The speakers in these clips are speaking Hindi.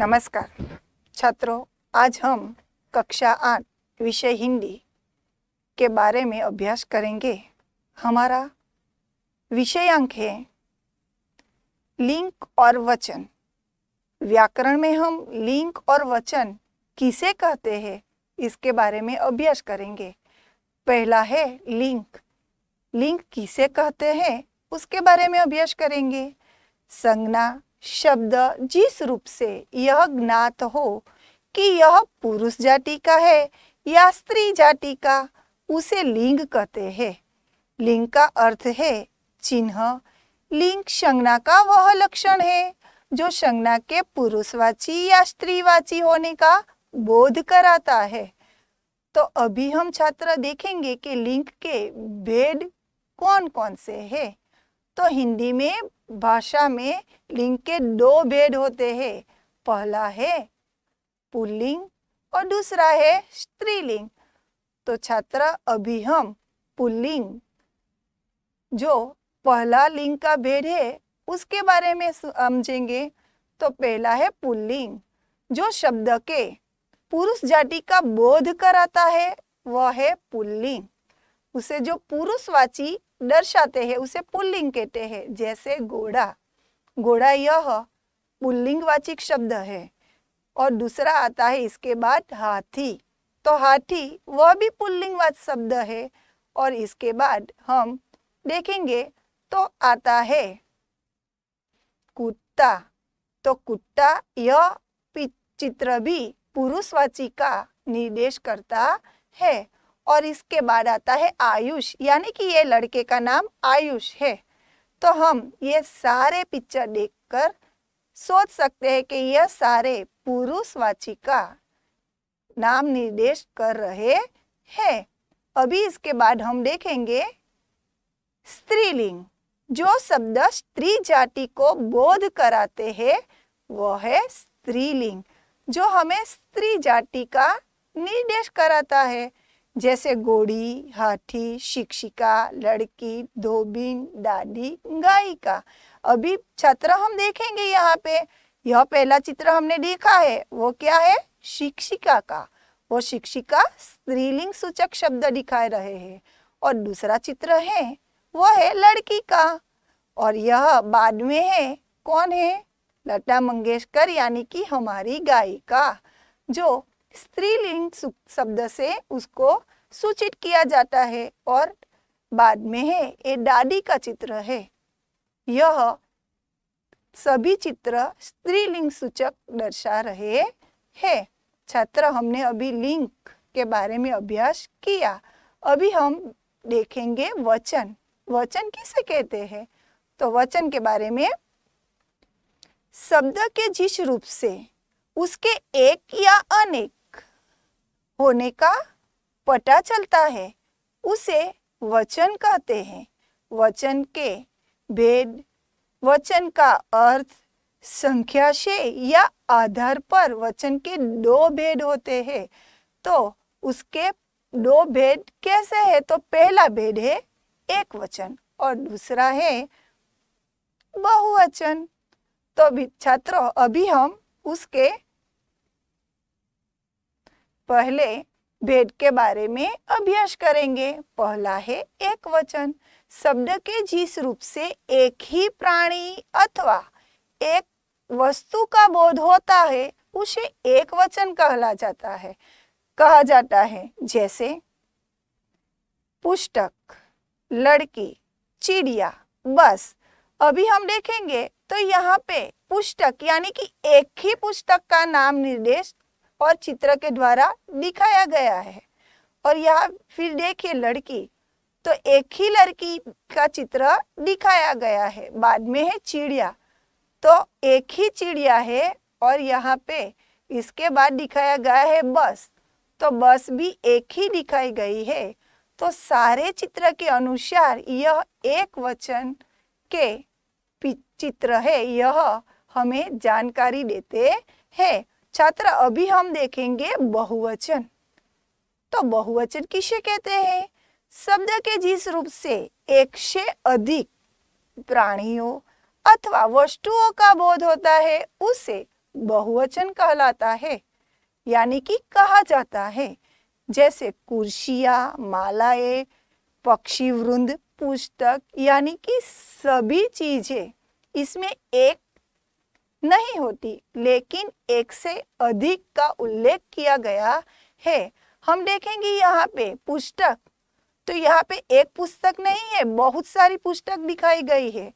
नमस्कार छात्रों आज हम कक्षा आठ विषय हिंदी के बारे में अभ्यास करेंगे हमारा विषयांक है लिंक और वचन व्याकरण में हम लिंक और वचन किसे कहते हैं इसके बारे में अभ्यास करेंगे पहला है लिंक लिंक किसे कहते हैं उसके बारे में अभ्यास करेंगे संज्ञा शब्द जिस रूप से यह ज्ञात हो कि यह पुरुष जाति का है या स्त्री जाति का उसे लिंग कहते हैं लिंग का अर्थ है चिन्ह लिंग संज्ञा का वह लक्षण है जो संज्ञा के पुरुषवाची या स्त्रीवाची होने का बोध कराता है तो अभी हम छात्र देखेंगे कि लिंग के भेद कौन कौन से हैं तो हिंदी में भाषा में लिंग के दो भेद होते हैं पहला है पुल्लिंग और दूसरा है स्त्रीलिंग तो छात्र अभी हम पुल्लिंग जो पहला लिंग का भेद है उसके बारे में समझेंगे तो पहला है पुल्लिंग जो शब्द के पुरुष जाति का बोध कराता है वह है पुल्लिंग उसे जो पुरुषवाची दर्शाते हैं उसे पुल्लिंग कहते हैं जैसे घोड़ा घोड़ा यह वाचिक शब्द है और दूसरा आता है इसके बाद हाथी तो हाथी वह भी पुल्लिंगवाच शब्द है और इसके बाद हम देखेंगे तो आता है कुत्ता तो कुत्ता यह चित्र भी पुरुषवाची का निर्देश करता है और इसके बाद आता है आयुष यानी कि ये लड़के का नाम आयुष है तो हम ये सारे पिक्चर देखकर सोच सकते हैं कि यह सारे पुरुषवाची का नाम निर्देश कर रहे हैं अभी इसके बाद हम देखेंगे स्त्रीलिंग जो शब्द स्त्री जाति को बोध कराते हैं वह है स्त्रीलिंग जो हमें स्त्री जाति का निर्देश कराता है जैसे घोड़ी हाथी शिक्षिका लड़की धोबिन दादी गायिका अभी छत्र हम देखेंगे यहाँ पे यह पहला चित्र हमने देखा है वो क्या है शिक्षिका का वो शिक्षिका स्त्रीलिंग सूचक शब्द दिखा रहे हैं और दूसरा चित्र है वो है लड़की का और यह बाद में है कौन है लता मंगेशकर यानी कि हमारी गायिका जो स्त्रीलिंग शब्द से उसको सूचित किया जाता है और बाद में है ये दादी का चित्र है यह सभी चित्र स्त्रीलिंग सूचक दर्शा रहे हैं छात्र हमने अभी लिंग के बारे में अभ्यास किया अभी हम देखेंगे वचन वचन किसे कहते हैं तो वचन के बारे में शब्द के जिस रूप से उसके एक या अनेक होने का पता चलता है उसे वचन कहते हैं वचन के भेद वचन का अर्थ संख्या से या आधार पर वचन के दो भेद होते हैं तो उसके दो भेद कैसे है तो पहला भेद है एक वचन और दूसरा है बहुवचन तो भी छात्रों अभी हम उसके पहले भेद के बारे में अभ्यास करेंगे पहला है एक वचन शब्द के जिस रूप से एक ही प्राणी अथवा एक वस्तु का बोध होता है उसे एक वचन कहला जाता है कहा जाता है जैसे पुस्तक लड़की चिड़िया बस अभी हम देखेंगे तो यहाँ पे पुस्तक यानी कि एक ही पुस्तक का नाम निर्देश और चित्र के द्वारा दिखाया गया है और यहाँ फिर देखिए लड़की तो एक ही लड़की का चित्र दिखाया गया है बाद में है चिड़िया तो एक ही चिड़िया है और यहाँ पे इसके बाद दिखाया गया है बस तो बस भी एक ही दिखाई गई है तो सारे चित्र के अनुसार यह एक वचन के चित्र है यह हमें जानकारी देते हैं छात्र अभी हम देखेंगे बहुवचन तो बहुवचन किसे कहते हैं शब्द के जिस रूप से एक से अधिक प्राणियों अथवा वस्तुओं का बोध होता है उसे बहुवचन कहलाता है यानी कि कहा जाता है जैसे कुर्सिया मालाएं पक्षी वृंद पुस्तक यानी कि सभी चीजें इसमें एक नहीं होती लेकिन एक से अधिक का उल्लेख किया गया है हम देखेंगे यहाँ पे पुस्तक तो यहाँ पे एक पुस्तक नहीं है बहुत सारी पुस्तक दिखाई गई है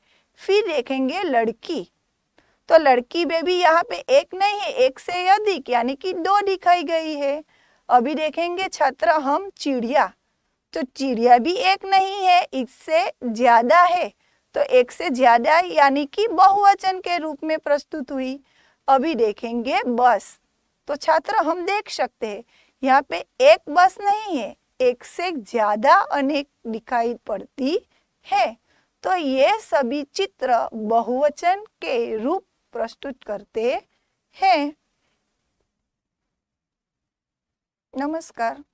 फिर देखेंगे लड़की तो लड़की में भी यहाँ पे एक नहीं है एक से अधिक यानी कि दो दिखाई गई है अभी देखेंगे छात्र हम चिड़िया तो चिड़िया भी एक नहीं है इससे ज्यादा है तो एक से ज्यादा यानी कि बहुवचन के रूप में प्रस्तुत हुई अभी देखेंगे बस तो छात्र हम देख सकते हैं यहाँ पे एक बस नहीं है एक से ज्यादा अनेक दिखाई पड़ती है तो ये सभी चित्र बहुवचन के रूप प्रस्तुत करते हैं नमस्कार